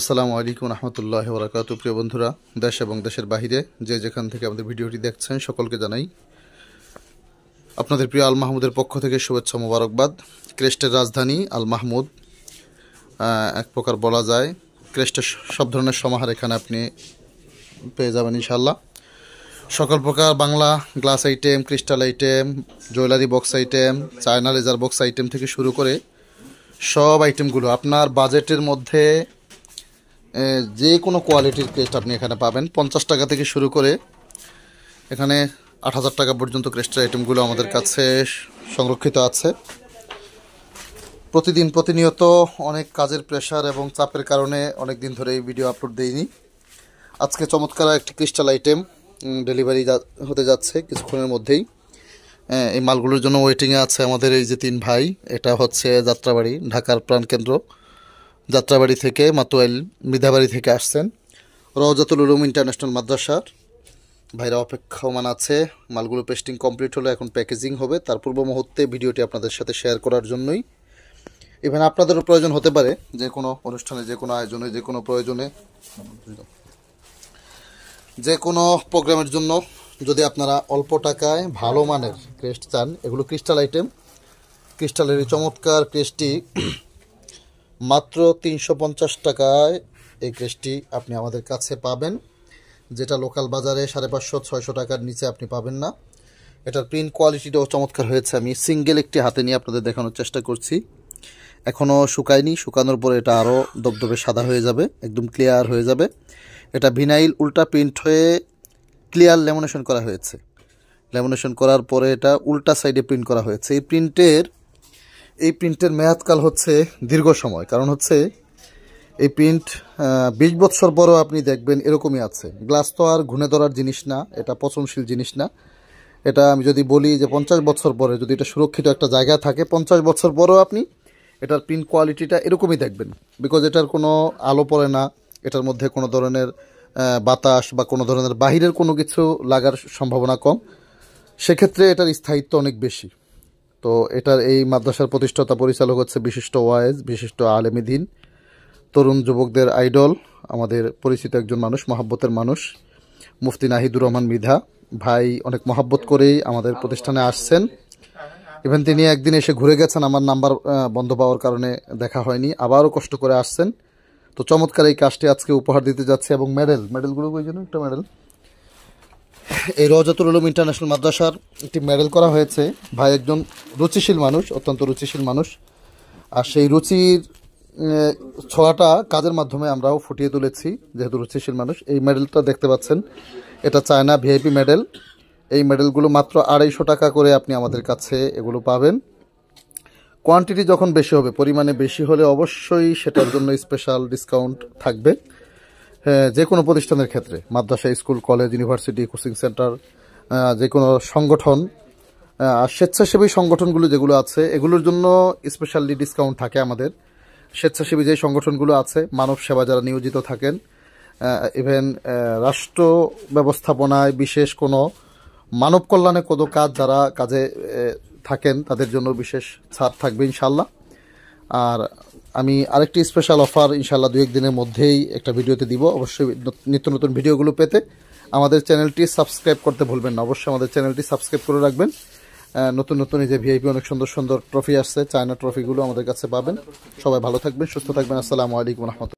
আসসালামু আলাইকুম রহমতুল্লাহ বরাকাত প্রিয় বন্ধুরা দেশ এবং দেশের বাহিরে যে যেখান থেকে আমাদের ভিডিওটি দেখছেন সকলকে জানাই আপনাদের প্রিয় আল মাহমুদের পক্ষ থেকে শুভেচ্ছা মোবারকবাদ ক্রেস্টের রাজধানী আল মাহমুদ এক প্রকার বলা যায় ক্রেস্টের সব ধরনের সমাহার এখানে আপনি পেয়ে যাবেন ইনশাল্লাহ সকল প্রকার Bangla glass item crystal item jewellery box item China laser box item থেকে শুরু করে সব আইটেমগুলো আপনার বাজেটের মধ্যে যে কোনো কোয়ালিটির ক্রেস্ট আপনি এখানে পাবেন পঞ্চাশ টাকা থেকে শুরু করে এখানে আট হাজার টাকা পর্যন্ত ক্রেস্টের আইটেমগুলো আমাদের কাছে সংরক্ষিত আছে প্রতিদিন প্রতিনিয়ত অনেক কাজের প্রেশার এবং চাপের কারণে অনেক দিন ধরে এই ভিডিও আপলোড দিইনি আজকে চমৎকার একটি ক্রিস্টাল আইটেম ডেলিভারি হতে যাচ্ছে কিছুক্ষণের মধ্যেই এই মালগুলোর জন্য ওয়েটিংয়ে আছে আমাদের এই যে তিন ভাই এটা হচ্ছে যাত্রাবাড়ি ঢাকার প্রাণকেন্দ্র যাত্রাবাড়ি থেকে মাতোয়াইল মৃধাবাড়ি থেকে আসছেন রওজাতুল উলুম ইন্টারন্যাশনাল মাদ্রাসার ভাইরা অপেক্ষমান আছে মালগুলো পেস্টিং কমপ্লিট হলে এখন প্যাকেজিং হবে তার পূর্ব মুহূর্তে ভিডিওটি আপনাদের সাথে শেয়ার করার জন্যই ইভেন আপনাদেরও প্রয়োজন হতে পারে যে কোনো অনুষ্ঠানে যে কোনো আয়োজনে যে কোনো প্রয়োজনে যে কোনো প্রোগ্রামের জন্য যদি আপনারা অল্প টাকায় ভালো মানের ক্রেস্ট চান এগুলো ক্রিস্টাল আইটেম ক্রিস্টালের এই চমৎকার ক্রেস্টটি মাত্র তিনশো টাকায় এই কেসটি আপনি আমাদের কাছে পাবেন যেটা লোকাল বাজারে সাড়ে পাঁচশো ছয়শো টাকার নিচে আপনি পাবেন না এটার প্রিন্ট কোয়ালিটিটাও চমৎকার হয়েছে আমি সিঙ্গেল একটি হাতে নিয়ে আপনাদের দেখানোর চেষ্টা করছি এখনও শুকায়নি শুকানোর পরে এটা আরও দবদবে সাদা হয়ে যাবে একদম ক্লিয়ার হয়ে যাবে এটা ভিনাইল উল্টা প্রিন্ট হয়ে ক্লিয়ার লেমিনেশন করা হয়েছে লেমিনেশন করার পরে এটা উল্টা সাইডে প্রিন্ট করা হয়েছে এই প্রিন্টের এই প্রিন্টের মেয়াদকাল হচ্ছে দীর্ঘ সময় কারণ হচ্ছে এই প্রিন্ট বিশ বৎসর পরও আপনি দেখবেন এরকমই আছে গ্লাস তো আর ঘুনে ধরার জিনিস না এটা পচনশীল জিনিস না এটা আমি যদি বলি যে পঞ্চাশ বছর পরে যদি এটা সুরক্ষিত একটা জায়গা থাকে পঞ্চাশ বছর পরেও আপনি এটার প্রিন্ট কোয়ালিটিটা এরকমই দেখবেন বিকজ এটার কোনো আলো পড়ে না এটার মধ্যে কোনো ধরনের বাতাস বা কোনো ধরনের বাহিরের কোনো কিছু লাগার সম্ভাবনা কম সেক্ষেত্রে এটার স্থায়িত্ব অনেক বেশি তো এটার এই মাদ্রাসার প্রতিষ্ঠাতা পরিচালক হচ্ছে বিশিষ্ট ওয়ায়েজ বিশিষ্ট আলেমিদ্দিন তরুণ যুবকদের আইডল আমাদের পরিচিত একজন মানুষ মহাব্বতের মানুষ মুফতি নাহিদুর রহমান মৃধা ভাই অনেক মহাব্বত করেই আমাদের প্রতিষ্ঠানে আসছেন ইভেন তিনি একদিন এসে ঘুরে গেছেন আমার নাম্বার বন্ধ পাওয়ার কারণে দেখা হয়নি আবারও কষ্ট করে আসছেন তো চমৎকার এই কাজটি আজকে উপহার দিতে যাচ্ছে এবং মেডেল মেডেলগুলো ওই জন্য একটা মেডেল এই রজাতুল আলম ইন্টারন্যাশনাল মাদ্রাসার একটি মেডেল করা হয়েছে ভাই একজন রুচিশীল মানুষ অত্যন্ত রুচিশীল মানুষ আর সেই রুচির ছোঁয়াটা কাজের মাধ্যমে আমরাও ফুটিয়ে তুলেছি যেহেতু রুচিশীল মানুষ এই মেডেলটা দেখতে পাচ্ছেন এটা চায়না ভিআইপি মেডেল এই মেডেলগুলো মাত্র আড়াইশো টাকা করে আপনি আমাদের কাছে এগুলো পাবেন কোয়ান্টিটি যখন বেশি হবে পরিমাণে বেশি হলে অবশ্যই সেটার জন্য স্পেশাল ডিসকাউন্ট থাকবে যে কোনো প্রতিষ্ঠানের ক্ষেত্রে মাদ্রাসা school college university coaching centre যে কোনো সংগঠন আর স্বেচ্ছাসেবী সংগঠনগুলো যেগুলো আছে এগুলোর জন্য স্পেশালি ডিসকাউন্ট থাকে আমাদের স্বেচ্ছাসেবী যে সংগঠনগুলো আছে মানব সেবা যারা নিয়োজিত থাকেন ইভেন রাষ্ট্র ব্যবস্থাপনায় বিশেষ কোনো মানব কল্যাণে কোনো কাজ যারা কাজে থাকেন তাদের জন্য বিশেষ ছাড় থাকবে ইনশাল্লাহ আর আমি আরেকটি স্পেশাল অফার ইনশাল্লাহ দু একদিনের মধ্যেই একটা ভিডিওতে দিব অবশ্যই নিত্য নতুন ভিডিওগুলো পেতে আমাদের চ্যানেলটি সাবস্ক্রাইব করতে ভুলবেন না অবশ্যই আমাদের চ্যানেলটি সাবস্ক্রাইব করে রাখবেন নতুন নতুন এই যে ভিআইপি অনেক সুন্দর সুন্দর ট্রফি আসছে চায়না ট্রফিগুলো আমাদের কাছে পাবেন সবাই ভালো থাকবেন সুস্থ থাকবেন আসসালামু আলাইকুম রহমতুল